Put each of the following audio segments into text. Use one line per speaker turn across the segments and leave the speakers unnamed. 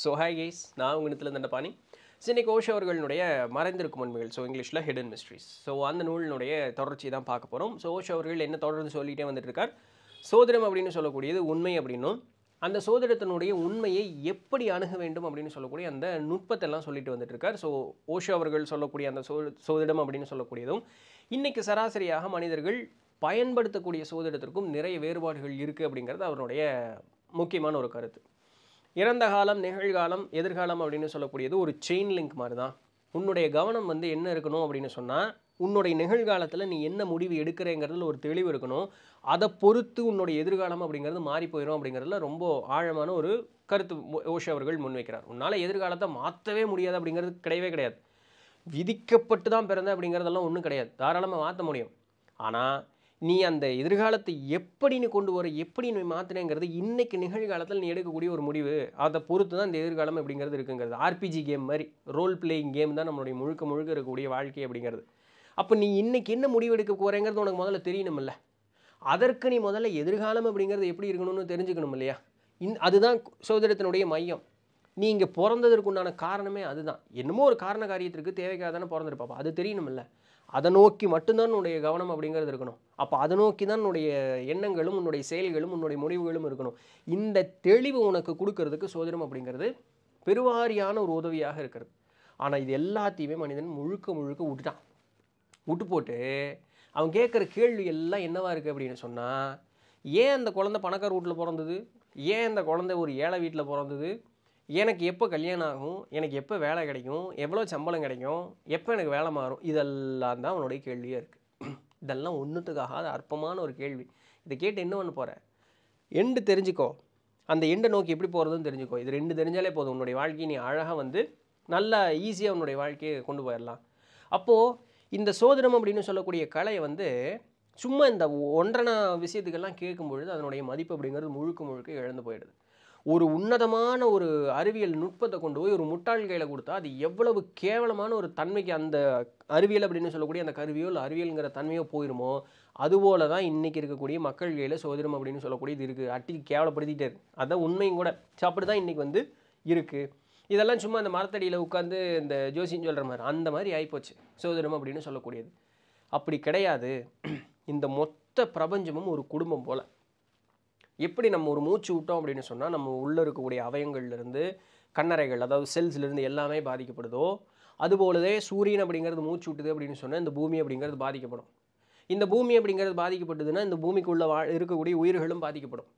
So hi guys நான் உங்கள் இடத்துல பாணி சின்னைக்கு ஓஷோ அவர்களுடைய மறைந்திருக்கும் உண்மைகள் ஸோ இங்கிலீஷில் ஹிடன் மிஸ்ட்ரிஸ் ஸோ அந்த நூலினுடைய தொடர்ச்சி தான் பார்க்க போகிறோம் ஸோ ஓஷோ அவர்கள் என்ன தொடர்ந்து சொல்லிகிட்டே வந்துட்டுருக்கார் இருக்கார் சோதிடம் அப்படின்னு சொல்லக்கூடியது உண்மை அப்படின்னும் அந்த சோதிடத்தினுடைய உண்மையை எப்படி அணுக வேண்டும் அப்படின்னு சொல்லக்கூடிய அந்த நுட்பத்தெல்லாம் சொல்லிட்டு வந்துட்டுருக்கார் இருக்கார் ஸோ ஓஷோ அவர்கள் சொல்லக்கூடிய அந்த சோ சோதிடம் அப்படின்னு சொல்லக்கூடியதும் இன்றைக்கி சராசரியாக மனிதர்கள் பயன்படுத்தக்கூடிய சோதிடத்திற்கும் நிறைய வேறுபாடுகள் இருக்குது அப்படிங்கிறது அவருடைய முக்கியமான ஒரு கருத்து இறந்த காலம் நிகழ்காலம் எதிர்காலம் அப்படின்னு சொல்லக்கூடியது ஒரு செயின் லிங்க் மாதிரி தான் உன்னுடைய கவனம் வந்து என்ன இருக்கணும் அப்படின்னு சொன்னால் உன்னுடைய நிகழ்காலத்தில் நீ என்ன முடிவு எடுக்கிறேங்கிறதுல ஒரு தெளிவு இருக்கணும் அதை பொறுத்து உன்னுடைய எதிர்காலம் அப்படிங்கிறது மாறி போயிடும் அப்படிங்கிறதுல ரொம்ப ஆழமான ஒரு கருத்து ஓஷோ அவர்கள் முன்வைக்கிறார் உன்னால் எதிர்காலத்தை மாற்றவே முடியாது அப்படிங்கிறது கிடையவே கிடையாது விதிக்கப்பட்டு தான் பிறந்த அப்படிங்கிறதெல்லாம் ஒன்றும் கிடையாது தாராளமாக மாற்ற முடியும் ஆனால் நீ அந்த எதிர்காலத்தை எப்படி நீ கொண்டு வர எப்படி நீ மாத்தினேங்கிறது இன்றைக்கி நிகழ்காலத்தில் நீ எடுக்கக்கூடிய ஒரு முடிவு அதை பொறுத்து தான் இந்த எதிர்காலம் அப்படிங்கிறது இருக்குங்கிறது ஆர்பிஜி கேம் மாதிரி ரோல் பிளேயிங் கேம் தான் நம்மளுடைய முழுக்க முழுக்க இருக்கக்கூடிய வாழ்க்கை அப்படிங்கிறது அப்போ நீ இன்றைக்கி என்ன முடிவு எடுக்க போகிறேங்கிறது உனக்கு முதல்ல தெரியணுமில்ல அதற்கு நீ முதல்ல எதிர்காலம் அப்படிங்கிறது எப்படி இருக்கணும்னு தெரிஞ்சுக்கணும் இல்லையா இந் அதுதான் சோதனத்தினுடைய மையம் நீ இங்கே பிறந்ததற்கு உண்டான காரணமே அதுதான் என்னமோ ஒரு காரண காரியத்திற்கு தேவைக்காக தானே பிறந்திருப்பாப்பா அது தெரியணுமில்ல அதை நோக்கி மட்டும்தான் உன்னுடைய கவனம் அப்படிங்கிறது இருக்கணும் அப்போ அதை நோக்கி தான் உன்னுடைய எண்ணங்களும் உன்னுடைய செயல்களும் உன்னுடைய முடிவுகளும் இருக்கணும் இந்த தெளிவு உனக்கு கொடுக்கறதுக்கு சோதனம் அப்படிங்கிறது பெருவாரியான ஒரு உதவியாக இருக்கிறது ஆனால் இது எல்லாத்தையுமே மனிதன் முழுக்க முழுக்க விட்டுட்டான் விட்டு போட்டு அவன் கேட்குற கேள்வி எல்லாம் என்னவாக இருக்குது அப்படின்னு சொன்னால் ஏன் அந்த குழந்தை பணக்கார வீட்டில் பிறந்தது ஏன் அந்த குழந்தை ஒரு ஏழை வீட்டில் பிறந்தது எனக்கு எப்போ கல்யாணம் ஆகும் எனக்கு எப்போ வேலை கிடைக்கும் எவ்வளோ சம்பளம் கிடைக்கும் எப்போ எனக்கு வேலை மாறும் இதெல்லாம் தான் அவனுடைய கேள்வியாக இருக்குது இதெல்லாம் அது அற்பமான ஒரு கேள்வி இதை கேட்டு என்ன பண்ண போகிற எண்டு தெரிஞ்சுக்கோ அந்த எண்டை நோக்கி எப்படி போகிறதுன்னு தெரிஞ்சுக்கோ இது ரெண்டு தெரிஞ்சாலே போதும் உன்னுடைய வாழ்க்கை நீ அழகாக வந்து நல்லா ஈஸியாக உன்னுடைய வாழ்க்கையை கொண்டு போயிடலாம் அப்போது இந்த சோதனம் அப்படின்னு சொல்லக்கூடிய கலையை வந்து சும்மா இந்த ஒன்றரை விஷயத்துக்கெல்லாம் கேட்கும் பொழுது அதனுடைய மதிப்பு அப்படிங்கிறது முழுக்க முழுக்க இழந்து போயிடுது ஒரு உன்னதமான ஒரு அறிவியல் நுட்பத்தை கொண்டு போய் ஒரு முட்டாள் கையில் கொடுத்தா அது எவ்வளவு கேவலமான ஒரு தன்மைக்கு அந்த அறிவியல் அப்படின்னு சொல்லக்கூடிய அந்த கருவியோ இல்லை அறிவியலுங்கிற தன்மையோ போயிருமோ அதுபோல தான் இன்றைக்கி இருக்கக்கூடிய மக்கள் கையில் சோதிடம் அப்படின்னு சொல்லக்கூடிய இது இருக்குது அட்டிக்கு கேவலப்படுத்திகிட்டே இருக்குது அதுதான் உண்மையும் கூட ஸோ அப்படி தான் இன்றைக்கி வந்து இருக்குது இதெல்லாம் சும்மா அந்த மரத்தடியில் உட்காந்து இந்த ஜோசின்னு சொல்கிற மாதிரி அந்த மாதிரி ஆகிப்போச்சு சோதிடம் அப்படின்னு சொல்லக்கூடியது அப்படி கிடையாது இந்த மொத்த பிரபஞ்சமும் ஒரு குடும்பம் போல் எப்படி நம்ம ஒரு மூச்சு விட்டோம் அப்படின்னு சொன்னால் நம்ம உள்ளே இருக்கக்கூடிய அவயங்கள்லேருந்து கண்ணறைகள் அதாவது செல்ஸ்லேருந்து எல்லாமே பாதிக்கப்படுதோ அதுபோலவே சூரியன் அப்படிங்கிறது மூச்சு விட்டுது அப்படின்னு சொன்னால் இந்த பூமி அப்படிங்கிறது பாதிக்கப்படும் இந்த பூமி அப்படிங்கிறது பாதிக்கப்பட்டதுன்னா இந்த பூமிக்குள்ளே வா இருக்கக்கூடிய உயிர்களும் பாதிக்கப்படும்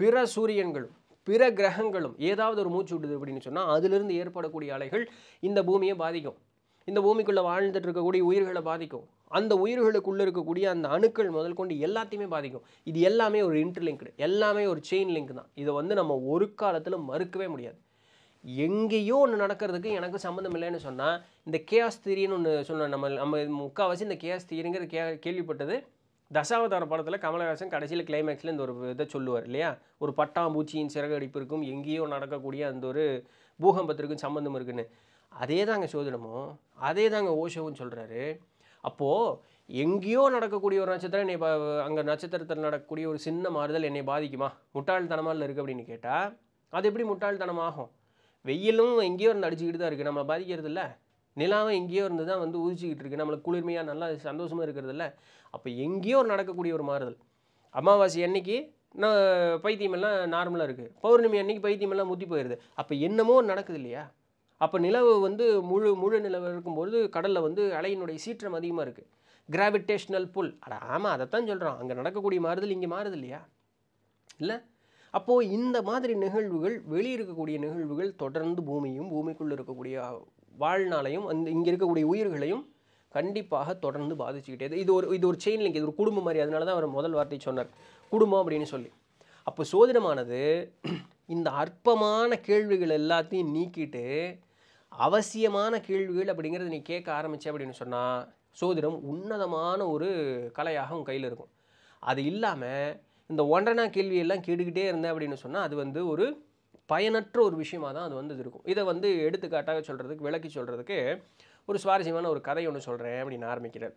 பிற சூரியன்களும் பிற கிரகங்களும் ஏதாவது ஒரு மூச்சு விட்டுது அப்படின்னு சொன்னால் அதிலிருந்து ஏற்படக்கூடிய அலைகள் இந்த பூமியை பாதிக்கும் இந்த பூமிக்குள்ளே வாழ்ந்துட்டு இருக்கக்கூடிய உயிர்களை பாதிக்கும் அந்த உயிர்களுக்குள்ளே இருக்கக்கூடிய அந்த அணுக்கள் முதல் கொண்டு எல்லாத்தையுமே பாதிக்கும் இது எல்லாமே ஒரு இன்டர்லிங்க்டு எல்லாமே ஒரு செயின் லிங்க் தான் இதை வந்து நம்ம ஒரு காலத்தில் மறுக்கவே முடியாது எங்கேயோ ஒன்று நடக்கிறதுக்கு எனக்கு சம்மந்தம் இல்லைன்னு சொன்னால் இந்த கேஆஸ் தீரின்னு ஒன்று சொன்ன நம்ம நம்ம முக்கால்வாசி இந்த கேஆஸ் தீரிங்கிறது கே கேள்விப்பட்டது தசாவதார படத்தில் கமலஹாசன் கடைசியில் கிளைமேக்ஸில் இந்த ஒரு இதை சொல்லுவார் இல்லையா ஒரு பட்டாம்பூச்சியின் இருக்கும் எங்கேயோ நடக்கக்கூடிய அந்த ஒரு பூகம்பத்திற்கும் சம்மந்தம் இருக்குன்னு அதே தாங்க சோதிடமும் அதே தாங்க ஓஷோவும் சொல்கிறாரு அப்போது எங்கேயோ நடக்கக்கூடிய ஒரு நட்சத்திரம் என்னை பா அங்கே நட்சத்திரத்தில் நடக்கக்கூடிய ஒரு சின்ன மாறுதல் என்னை பாதிக்குமா முட்டாள்தனமாக இருக்குது அப்படின்னு கேட்டால் அது எப்படி முட்டாள்தனம் ஆகும் வெயிலும் எங்கேயோ இருந்து அடிச்சுக்கிட்டு தான் இருக்குது நம்மளை பாதிக்கிறது இல்லை நிலாவும் எங்கேயோ இருந்து தான் வந்து உதிச்சிக்கிட்டு இருக்குது நம்மளுக்கு குளிர்மையாக நல்லா சந்தோஷமாக இருக்கிறது இல்லை அப்போ எங்கேயோ நடக்கக்கூடிய ஒரு மாறுதல் அமாவாசை அன்னைக்கு நான் பைத்தியமெல்லாம் நார்மலாக இருக்குது பௌர்ணமி அன்னைக்கு பைத்தியமெல்லாம் முத்தி போயிடுது அப்போ என்னமோ நடக்குது இல்லையா அப்போ நிலவு வந்து முழு முழு நிலவு இருக்கும்போது கடலில் வந்து அலையினுடைய சீற்றம் அதிகமாக இருக்குது கிராவிடேஷ்னல் புல் அட ஆமாம் அதைத்தான் சொல்கிறோம் அங்கே நடக்கக்கூடிய மாறுதல் இங்கே மாறுது இல்லையா இல்லை அப்போது இந்த மாதிரி நிகழ்வுகள் வெளியே இருக்கக்கூடிய நிகழ்வுகள் தொடர்ந்து பூமியும் பூமிக்குள்ளே இருக்கக்கூடிய வாழ்நாளையும் அந்த இங்கே இருக்கக்கூடிய உயிர்களையும் கண்டிப்பாக தொடர்ந்து பாதிச்சுக்கிட்டே இது ஒரு இது ஒரு செயின் லிங்க் இது ஒரு குடும்பம் மாதிரி அதனால தான் அவர் முதல் வார்த்தை சொன்னார் குடும்பம் அப்படின்னு சொல்லி அப்போ சோதிடமானது இந்த அற்பமான கேள்விகள் எல்லாத்தையும் நீக்கிட்டு அவசியமான கேள்விகள் அப்படிங்கிறத நீ கேட்க ஆரம்பித்த அப்படின்னு சொன்னால் சோதிடம் உன்னதமான ஒரு கலையாக உன் கையில் இருக்கும் அது இல்லாமல் இந்த ஒன்றனா கேள்வியெல்லாம் கேட்டுக்கிட்டே இருந்தேன் அப்படின்னு சொன்னால் அது வந்து ஒரு பயனற்ற ஒரு விஷயமாக தான் அது வந்து இருக்கும் இதை வந்து எடுத்துக்காட்டாக சொல்கிறதுக்கு விளக்கி சொல்கிறதுக்கு ஒரு சுவாரஸ்யமான ஒரு கதை ஒன்று சொல்கிறேன் அப்படின்னு ஆரம்பிக்கிறார்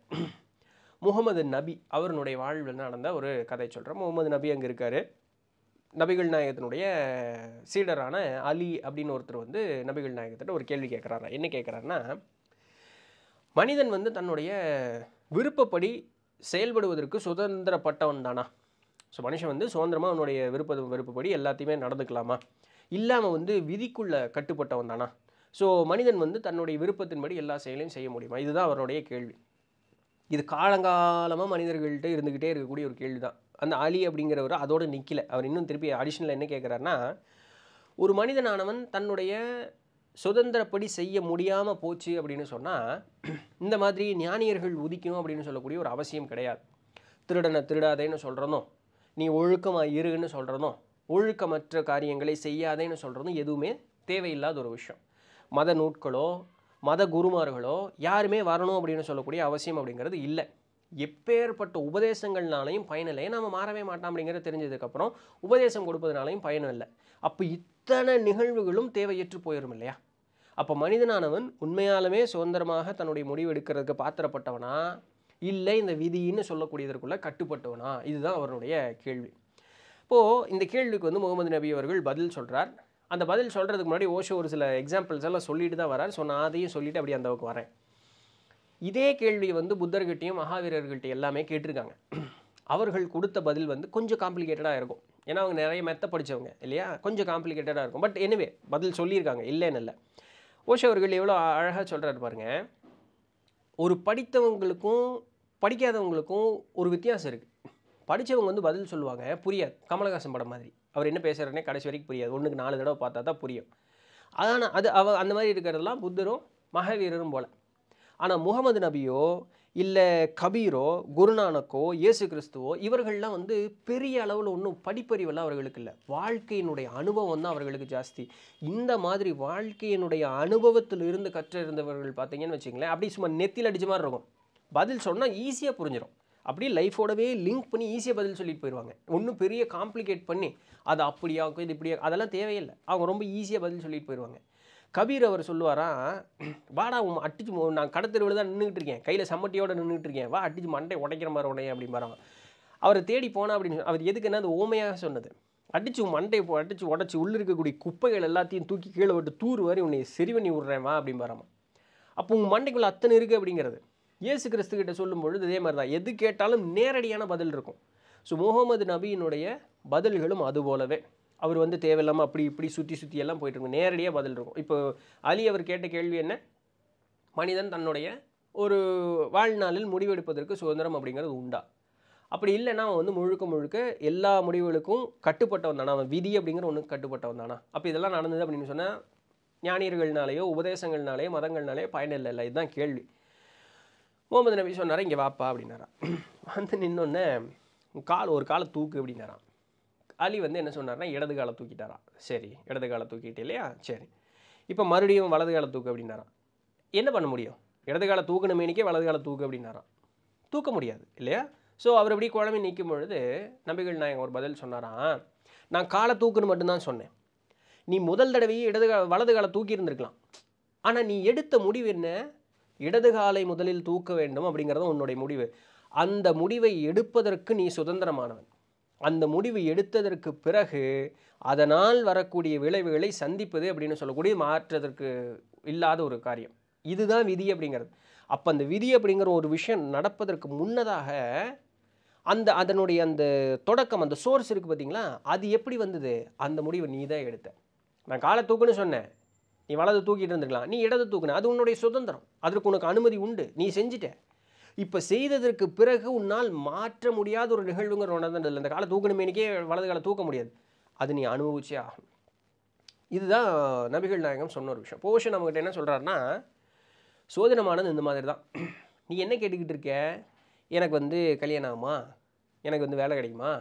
முகமது நபி அவருடைய வாழ்வில் நடந்த ஒரு கதை சொல்கிறேன் முகமது நபி அங்கே இருக்கார் நபிகள் நாயகத்தினுடைய சீடரான அலி அப்படின்னு ஒருத்தர் வந்து நபிகள் நாயகத்திட்ட ஒரு கேள்வி கேட்குறாரு என்ன கேட்குறாருன்னா மனிதன் வந்து தன்னுடைய விருப்பப்படி செயல்படுவதற்கு சுதந்திரப்பட்டவன் தானா ஸோ மனுஷன் வந்து சுதந்திரமாக அவனுடைய விருப்ப விருப்பப்படி எல்லாத்தையுமே நடந்துக்கலாமா இல்லாமல் வந்து விதிக்குள்ளே கட்டுப்பட்டவன் தானா ஸோ மனிதன் வந்து தன்னுடைய விருப்பத்தின்படி எல்லா செயலையும் செய்ய முடியுமா இதுதான் அவருடைய கேள்வி இது காலங்காலமாக மனிதர்கள்ட்ட இருந்துக்கிட்டே இருக்கக்கூடிய ஒரு கேள்வி தான் அந்த அலி அப்படிங்கிறவர் அதோடு நிற்கலை அவர் இன்னும் திருப்பி அடிஷனில் என்ன கேட்குறாருன்னா ஒரு மனிதனானவன் தன்னுடைய சுதந்திரப்படி செய்ய முடியாமல் போச்சு அப்படின்னு சொன்னால் இந்த மாதிரி ஞானியர்கள் உதிக்கணும் அப்படின்னு சொல்லக்கூடிய ஒரு அவசியம் கிடையாது திருடனை திருடாதேன்னு சொல்கிறதும் நீ ஒழுக்கமாக இருன்னு சொல்கிறதும் ஒழுக்கமற்ற காரியங்களை செய்யாதேன்னு சொல்கிறதும் எதுவுமே தேவையில்லாத ஒரு விஷயம் மத நூட்களோ மத குருமார்களோ யாருமே வரணும் அப்படின்னு சொல்லக்கூடிய அவசியம் அப்படிங்கிறது இல்லை எப்பேற்பட்ட உபதேசங்கள்னாலையும் பயனில்லை நம்ம மாறவே மாட்டோம் அப்படிங்கிறது தெரிஞ்சதுக்கப்புறம் உபதேசம் கொடுப்பதுனாலையும் பயனும் இல்லை அப்போ இத்தனை நிகழ்வுகளும் தேவையற்று போயிடும் இல்லையா அப்போ மனிதனானவன் உண்மையாலுமே சுதந்திரமாக தன்னுடைய முடிவு எடுக்கிறதுக்கு பாத்திரப்பட்டவனா இல்லை இந்த விதின்னு சொல்லக்கூடியதற்குள்ளே கட்டுப்பட்டவனா இதுதான் அவருடைய கேள்வி இப்போது இந்த கேள்விக்கு வந்து முகமது நபி அவர்கள் பதில் சொல்கிறார் அந்த பதில் சொல்கிறதுக்கு முன்னாடி ஓஷோ ஒரு சில எக்ஸாம்பிள்ஸ் எல்லாம் சொல்லிட்டு தான் வரார் ஸோ நான் அதையும் சொல்லிவிட்டு அப்படி அந்த வரேன் இதே கேள்வியை வந்து புத்தர்கிட்டையும் மகாவீரர்கள்ட்ட எல்லாமே கேட்டிருக்காங்க அவர்கள் கொடுத்த பதில் வந்து கொஞ்சம் காம்ப்ளிகேட்டடாக இருக்கும் ஏன்னா அவங்க நிறைய மெத்த படித்தவங்க இல்லையா கொஞ்சம் காம்ப்ளிகேட்டடாக இருக்கும் பட் எனிவே பதில் சொல்லியிருக்காங்க இல்லைன்னு இல்லை ஓஷோ அவர்கள் எவ்வளோ அழகாக சொல்கிறாரு பாருங்க ஒரு படித்தவங்களுக்கும் படிக்காதவங்களுக்கும் ஒரு வித்தியாசம் இருக்குது படித்தவங்க வந்து பதில் சொல்லுவாங்க புரியாது கமலஹாசன் படம் மாதிரி அவர் என்ன பேசுகிறாருனே கடைசி வரைக்கும் புரியாது ஒன்றுக்கு நாலு தடவை பார்த்தா தான் புரியும் ஆனால் அது அவ அந்த மாதிரி இருக்கிறதெல்லாம் புத்தரும் மகாவீரரும் போல் ஆனால் முகமது நபியோ இல்லை கபீரோ குருநானக்கோ இயேசு கிறிஸ்துவோ இவர்கள்லாம் வந்து பெரிய அளவில் ஒன்றும் படிப்பறிவெல்லாம் அவர்களுக்கு இல்லை வாழ்க்கையினுடைய அனுபவம் தான் அவர்களுக்கு ஜாஸ்தி இந்த மாதிரி வாழ்க்கையினுடைய அனுபவத்தில் இருந்து கற்றிருந்தவர்கள் பார்த்தீங்கன்னு வச்சுங்களேன் அப்படியே சும்மா நெத்தியில் அடிச்ச மாதிரி இருக்கும் பதில் சொன்னால் ஈஸியாக புரிஞ்சிடும் அப்படியே லைஃபோடவே லிங்க் பண்ணி ஈஸியாக பதில் சொல்லிட்டு போயிடுவாங்க ஒன்றும் பெரிய காம்ப்ளிகேட் பண்ணி அது அப்படியாக்கும் இது இப்படியாக அதெல்லாம் தேவையில்லை அவங்க ரொம்ப ஈஸியாக பதில் சொல்லிட்டு போயிடுவாங்க கபீர் அவர் சொல்லுவாராம் வாடா உன் அட்டிச்சு நான் கடத்தில் தான் நின்றுக்கிட்டு இருக்கேன் கையில் சம்மட்டியோட நின்றுட்டு இருக்கேன் வா அட்டிச்சு மண்டை உடைக்கிற மாதிரி உடைய அப்படிம்பாராம் அவரை தேடி போனா அப்படின்னு அவர் எதுக்குன்னா அது ஓமையாக சொன்னது அடித்து மண்டையை அடிச்சு அடித்து உடச்சி உள்ளே இருக்கக்கூடிய குப்பைகள் எல்லாத்தையும் தூக்கி கீழே விட்டு தூர் வரை உன்னை சரி பண்ணி விட்றேன்வா அப்படிம்பாராமா அப்போ உங்கள் மண்டைக்குள்ளே அத்தனை இருக்குது அப்படிங்கிறது இயேசு கிறிஸ்துக்கிட்ட சொல்லும் பொழுது இதே மாதிரி தான் எது கேட்டாலும் நேரடியான பதில் இருக்கும் ஸோ முகமது நபியினுடைய பதில்களும் அது போலவே அவர் வந்து தேவையில்லாமல் அப்படி இப்படி சுற்றி சுற்றி எல்லாம் போயிட்டுருக்கும் நேரடியாக பதில் இருக்கும் இப்போ அலி அவர் கேட்ட கேள்வி என்ன மனிதன் தன்னுடைய ஒரு வாழ்நாளில் முடிவெடுப்பதற்கு சுதந்திரம் அப்படிங்கிறது உண்டா அப்படி இல்லைன்னா அவன் வந்து முழுக்க முழுக்க எல்லா முடிவுகளுக்கும் கட்டுப்பட்டவன் தானா அவன் விதி அப்படிங்கிற ஒன்று கட்டுப்பட்டவன் தானா அப்போ இதெல்லாம் நடந்தது அப்படின்னு சொன்னால் ஞானியர்கள்னாலேயோ உபதேசங்கள்னாலேயோ மதங்கள்னாலேயோ பயனில்லை இல்லை இதுதான் கேள்வி முகமது நபி சொன்னார் இங்கே வாப்பா அப்படின்னாரா வந்து நின்னொன்னே கால் ஒரு காலை தூக்கு அப்படின்னாரான் அலி வந்து என்ன சொன்னார்னா இடது காலை தூக்கிட்டாரா சரி இடது காலை தூக்கிட்டு இல்லையா சரி இப்போ மறுபடியும் வலது காலை தூக்கு அப்படின்னாரா என்ன பண்ண முடியும் இடது காலை தூக்கணுமேனிக்கே வலது காலை தூக்கு அப்படின்னாராம் தூக்க முடியாது இல்லையா ஸோ அவர் அப்படி குழம்பு நிற்கும் பொழுது நம்பிகள் எங்கள் ஒரு பதில் சொன்னாரா நான் காலை தூக்குன்னு மட்டும்தான் சொன்னேன் நீ முதல் தடவையே இடது கா வலது காலை தூக்கியிருந்துருக்கலாம் ஆனால் நீ எடுத்த முடிவு என்ன இடது காலை முதலில் தூக்க வேண்டும் அப்படிங்கிறது உன்னுடைய முடிவு அந்த முடிவை எடுப்பதற்கு நீ சுதந்திரமானவன் அந்த முடிவு எடுத்ததற்கு பிறகு அதனால் வரக்கூடிய விளைவுகளை சந்திப்பது அப்படின்னு சொல்லக்கூடிய மாற்றத்திற்கு இல்லாத ஒரு காரியம் இதுதான் விதி அப்படிங்கிறது அப்போ அந்த விதி அப்படிங்கிற ஒரு விஷயம் நடப்பதற்கு முன்னதாக அந்த அதனுடைய அந்த தொடக்கம் அந்த சோர்ஸ் இருக்குது பார்த்தீங்களா அது எப்படி வந்தது அந்த முடிவை நீ தான் எடுத்த நான் காலை தூக்குன்னு சொன்னேன் நீ வலது தூக்கிட்டு இருந்துக்கலாம் நீ இடது தூக்குன அது உன்னுடைய சுதந்திரம் அதற்கு உனக்கு அனுமதி உண்டு நீ செஞ்சிட்ட இப்போ செய்ததற்கு பிறகு உன்னால் மாற்ற முடியாத ஒரு நிகழ்வுங்கிற இல்லை இந்த காலை தூக்கணுமேனிக்கே வலது காலை தூக்க முடியாது அது நீ அனுபவிச்சே ஆகும் இதுதான் நபிகள் நாயகம் சொன்ன ஒரு விஷயம் போஷன் நம்மகிட்ட என்ன சொல்கிறாருன்னா சோதனமானது இந்த மாதிரி தான் நீ என்ன கேட்டுக்கிட்டு இருக்க எனக்கு வந்து கல்யாணம் ஆகுமா எனக்கு வந்து வேலை கிடைக்குமா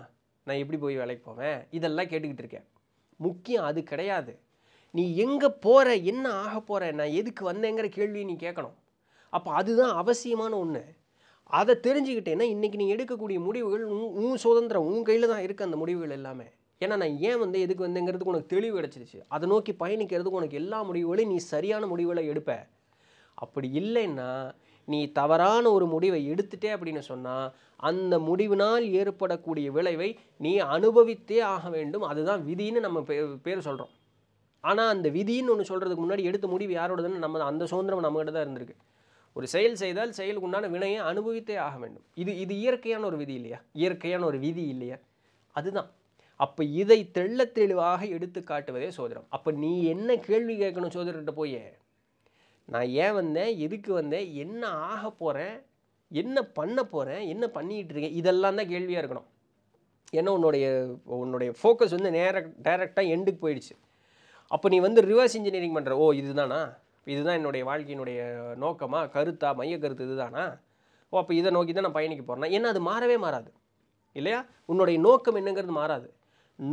நான் எப்படி போய் வேலைக்கு போவேன் இதெல்லாம் கேட்டுக்கிட்டு இருக்கேன் முக்கியம் அது கிடையாது நீ எங்கே போகிற என்ன ஆக போகிற நான் எதுக்கு வந்தேங்கிற கேள்வியை நீ கேட்கணும் அப்போ அதுதான் அவசியமான ஒன்று அதை தெரிஞ்சுக்கிட்டேன்னா இன்றைக்கி நீ எடுக்கக்கூடிய முடிவுகள் உன் சுதந்திரம் உன் கையில் தான் இருக்குது அந்த முடிவுகள் எல்லாமே ஏன்னா நான் ஏன் வந்து எதுக்கு வந்தேங்கிறதுக்கு உனக்கு தெளிவு கிடச்சிருச்சு அதை நோக்கி பயணிக்கிறதுக்கு உனக்கு எல்லா முடிவுகளையும் நீ சரியான முடிவுகளை எடுப்ப அப்படி இல்லைன்னா நீ தவறான ஒரு முடிவை எடுத்துட்டே அப்படின்னு சொன்னால் அந்த முடிவினால் ஏற்படக்கூடிய விளைவை நீ அனுபவித்தே ஆக வேண்டும் அதுதான் விதின்னு நம்ம பேர் சொல்கிறோம் ஆனால் அந்த விதின்னு ஒன்று சொல்கிறதுக்கு முன்னாடி எடுத்த முடிவு யாரோடதுன்னு நம்ம அந்த சுதந்திரம் நம்மகிட்ட தான் இருந்திருக்கு ஒரு செயல் செய்தால் செயலுக்கு உண்டான வினையை அனுபவித்தே ஆக வேண்டும் இது இது இயற்கையான ஒரு விதி இல்லையா இயற்கையான ஒரு விதி இல்லையா அதுதான் அப்போ இதை தெள்ள தெளிவாக எடுத்து காட்டுவதே சோதரம் அப்போ நீ என்ன கேள்வி கேட்கணும் சோதரர்கிட்ட போய் நான் ஏன் வந்தேன் எதுக்கு வந்தேன் என்ன ஆக போகிறேன் என்ன பண்ண போகிறேன் என்ன பண்ணிகிட்டு இருக்கேன் இதெல்லாம் தான் கேள்வியாக இருக்கணும் ஏன்னா உன்னுடைய உன்னுடைய ஃபோக்கஸ் வந்து நேர டைரெக்டாக எண்டுக்கு போயிடுச்சு அப்போ நீ வந்து ரிவர்ஸ் இன்ஜினியரிங் பண்ணுற ஓ இதுதானா இதுதான் என்னுடைய வாழ்க்கையினுடைய நோக்கமாக கருத்தா மைய கருத்து இதுதானா ஓ அப்போ இதை நோக்கி தான் நான் பயணிக்க போகிறேன்னா ஏன்னா அது மாறவே மாறாது இல்லையா உன்னுடைய நோக்கம் என்னங்கிறது மாறாது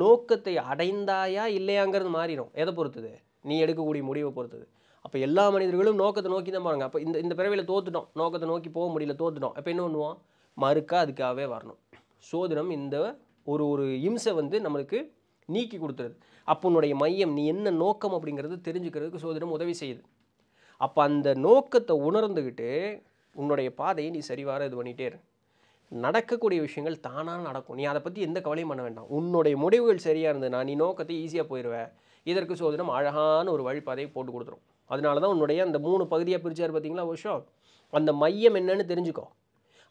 நோக்கத்தை அடைந்தாயா இல்லையாங்கிறது மாறிடும் எதை பொறுத்தது நீ எடுக்கக்கூடிய முடிவை பொறுத்தது அப்போ எல்லா மனிதர்களும் நோக்கத்தை நோக்கி தான் போகிறாங்க அப்போ இந்த இந்த பிறவியில் தோத்துட்டோம் நோக்கத்தை நோக்கி போக முடியல தோத்துட்டோம் அப்போ என்ன பண்ணுவோம் மறுக்கா அதுக்காகவே வரணும் சோதனம் இந்த ஒரு ஒரு இம்சை வந்து நம்மளுக்கு நீக்கி கொடுத்துருது அப்போ உன்னுடைய மையம் நீ என்ன நோக்கம் அப்படிங்கிறது தெரிஞ்சுக்கிறதுக்கு சோதனம் உதவி செய்யுது அப்போ அந்த நோக்கத்தை உணர்ந்துக்கிட்டு உன்னுடைய பாதையை நீ சரிவார இது பண்ணிகிட்டே இரு நடக்கக்கூடிய விஷயங்கள் தானாக நடக்கும் நீ அதை பற்றி எந்த கவலையும் பண்ண வேண்டாம் உன்னுடைய முடிவுகள் சரியாக இருந்ததுன்னா நீ நோக்கத்தை ஈஸியாக போயிடுவேன் இதற்கு சோதனம் அழகான ஒரு வழிபாதையை போட்டு கொடுத்துரும் அதனால தான் உன்னுடைய அந்த மூணு பகுதியாக பிரித்தார் பார்த்தீங்களா வருஷம் அந்த மையம் என்னன்னு தெரிஞ்சுக்கோ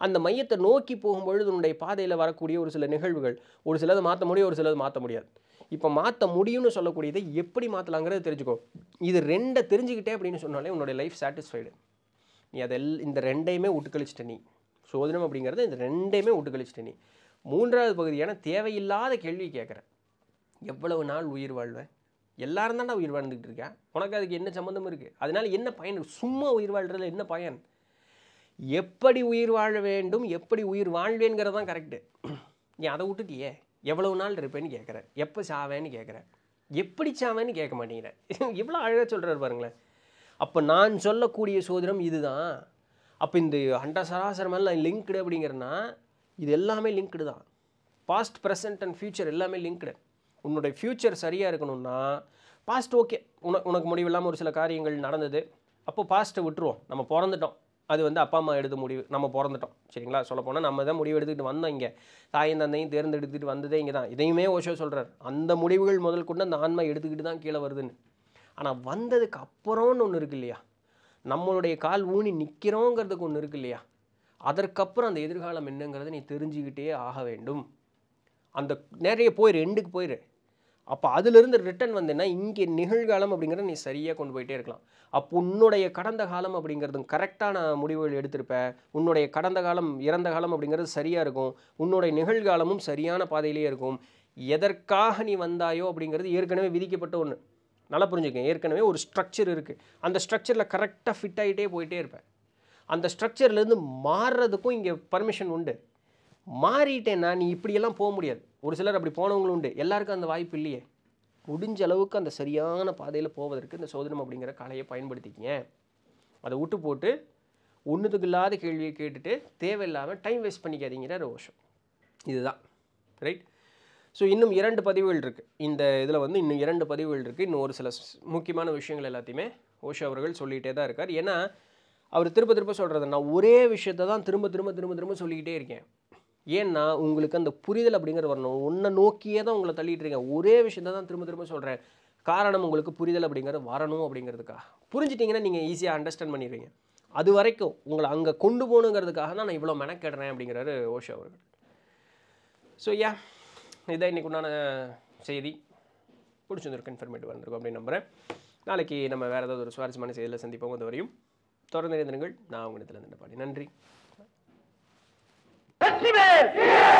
அந்த மையத்தை நோக்கி போகும்பொழுது உன்னுடைய பாதையில் வரக்கூடிய ஒரு சில நிகழ்வுகள் ஒரு சிலது மாற்ற முடியும் ஒரு சிலது மாற்ற முடியாது இப்போ மாற்ற முடியும்னு சொல்லக்கூடியதை எப்படி மாற்றலாங்கிறத தெரிஞ்சுக்கோ இது ரெண்டை தெரிஞ்சுக்கிட்டே அப்படின்னு சொன்னாலே உன்னோடைய லைஃப் சாட்டிஸ்ஃபைடு நீ அதெல் இந்த ரெண்டையுமே உட்டுக்கழிச்சிட்ட நீ சோதனம் அப்படிங்கிறத இந்த ரெண்டையுமே உட்டுக்கழிச்சிட்ட நீ மூன்றாவது பகுதியான தேவையில்லாத கேள்வி கேட்குற எவ்வளவு நாள் உயிர் வாழ்வேன் எல்லாரும் தான்டா உயிர் வாழ்ந்துக்கிட்டு இருக்கேன் உனக்கு அதுக்கு என்ன சம்மந்தம் இருக்குது அதனால் என்ன பயன் சும்மா உயிர் வாழ்கிறதுல என்ன பயன் எப்படி உயிர் வாழ வேண்டும் எப்படி உயிர் வாழ்வேங்கிறது தான் கரெக்டு நீ அதை விட்டுட்டியே எவ்வளவு நாள் இருப்பேன்னு கேட்குறேன் எப்போ சாவேன்னு கேட்குறேன் எப்படி சாவேன்னு கேட்க மாட்டேங்கிறேன் இவ்வளோ அழகாக சொல்கிறார் பாருங்களேன் அப்போ நான் சொல்லக்கூடிய சோதனம் இதுதான் அப்போ இந்த அண்ட சராசரமெல்லாம் லிங்க்டு அப்படிங்கிறனா இது எல்லாமே லிங்க்டு தான் பாஸ்ட் ப்ரெசன்ட் அண்ட் ஃப்யூச்சர் எல்லாமே லிங்க்டு உன்னுடைய ஃப்யூச்சர் சரியாக இருக்கணும்னா பாஸ்ட் ஓகே உன உனக்கு முடிவில்லாமல் ஒரு சில காரியங்கள் நடந்தது அப்போ பாஸ்ட்டை விட்டுருவோம் நம்ம பிறந்துட்டோம் அது வந்து அப்பா அம்மா எடுத்து முடிவு நம்ம பிறந்துட்டோம் சரிங்களா போனால் நம்ம தான் முடிவு எடுத்துக்கிட்டு வந்தோம் இங்கே தாயும் தந்தையும் தேர்ந்தெடுத்துட்டு வந்ததே இங்கே தான் இதையுமே ஓஷோ சொல்கிறார் அந்த முடிவுகள் முதல் கொண்டு அந்த ஆன்மா எடுத்துக்கிட்டு தான் கீழே வருதுன்னு ஆனால் வந்ததுக்கு அப்புறம்னு ஒன்று இருக்கு இல்லையா நம்மளுடைய கால் ஊனி நிற்கிறோங்கிறதுக்கு ஒன்று இருக்கு இல்லையா அதற்கப்புறம் அந்த எதிர்காலம் என்னங்கிறத நீ தெரிஞ்சுக்கிட்டே ஆக வேண்டும் அந்த நிறைய போயிரு எண்டுக்கு போயிடு அப்போ அதுலேருந்து ரிட்டன் வந்தேன்னா இங்கே நிகழ்காலம் அப்படிங்கிறத நீ சரியாக கொண்டு போயிட்டே இருக்கலாம் அப்போ உன்னுடைய கடந்த காலம் அப்படிங்கிறதும் கரெக்டான முடிவுகள் எடுத்திருப்ப உன்னுடைய கடந்த காலம் இறந்த காலம் அப்படிங்கிறது சரியாக இருக்கும் உன்னுடைய நிகழ்காலமும் சரியான பாதையிலே இருக்கும் எதற்காக நீ வந்தாயோ அப்படிங்கிறது ஏற்கனவே விதிக்கப்பட்ட ஒன்று நல்லா புரிஞ்சுக்கேன் ஏற்கனவே ஒரு ஸ்ட்ரக்சர் இருக்குது அந்த ஸ்ட்ரக்சரில் கரெக்டாக ஃபிட் ஆகிட்டே போயிட்டே இருப்பேன் அந்த ஸ்ட்ரக்சர்லேருந்து மாறுறதுக்கும் இங்கே பர்மிஷன் உண்டு மாறிட்டேன்னா நீ இப்படியெல்லாம் போக முடியாது ஒரு சிலர் அப்படி போனவங்களும் உண்டு எல்லாருக்கும் அந்த வாய்ப்பு இல்லையே முடிஞ்ச அளவுக்கு அந்த சரியான பாதையில் போவதற்கு இந்த சோதனம் அப்படிங்கிற கலையை பயன்படுத்திக்கிங்க அதை விட்டு போட்டு ஒன்றுத்துக்கு இல்லாத கேள்வியை கேட்டுட்டு தேவையில்லாமல் டைம் வேஸ்ட் பண்ணிக்காதீங்கிற ஓஷம் இதுதான் ரைட் ஸோ இன்னும் இரண்டு பதிவுகள் இருக்குது இந்த இதில் வந்து இன்னும் இரண்டு பதிவுகள் இருக்குது இன்னும் ஒரு சில முக்கியமான விஷயங்கள் எல்லாத்தையுமே ஓஷோ அவர்கள் சொல்லிகிட்டே தான் இருக்கார் ஏன்னா அவர் திரும்ப திரும்ப சொல்கிறது நான் ஒரே விஷயத்தை தான் திரும்ப திரும்ப திரும்ப திரும்ப சொல்லிக்கிட்டே இருக்கேன் ஏன்னா உங்களுக்கு அந்த புரிதல் அப்படிங்கிறது வரணும் உன்னை நோக்கியே தான் உங்களை இருக்கேன் ஒரே விஷயத்த தான் திரும்ப திரும்ப சொல்கிறேன் காரணம் உங்களுக்கு புரிதல் அப்படிங்கிறது வரணும் அப்படிங்கிறதுக்காக புரிஞ்சிட்டிங்கன்னா நீங்கள் ஈஸியாக அண்டர்ஸ்டாண்ட் பண்ணிடுவீங்க அது வரைக்கும் உங்களை அங்கே கொண்டு போகணுங்கிறதுக்காக தான் நான் இவ்வளோ மெனக்கெடுறேன் அப்படிங்கிறாரு ஓஷோ அவர்கள் ஸோ யா இதான் இன்றைக்கு உண்டான செய்தி பிடிச்சிருந்துருக்கு இன்ஃபர்மேட்டிவ் வந்திருக்கும் அப்படின்னு நம்புகிறேன் நாளைக்கு நம்ம வேறு ஏதாவது ஒரு சுவாரஸ்யமான செய்தியில் சந்திப்போம் அது வரையும் தொடர்ந்து இருந்திருங்கள் நான் உங்களிடத்தில் இருந்த பாடி நன்றி Hepsi mi? Evet.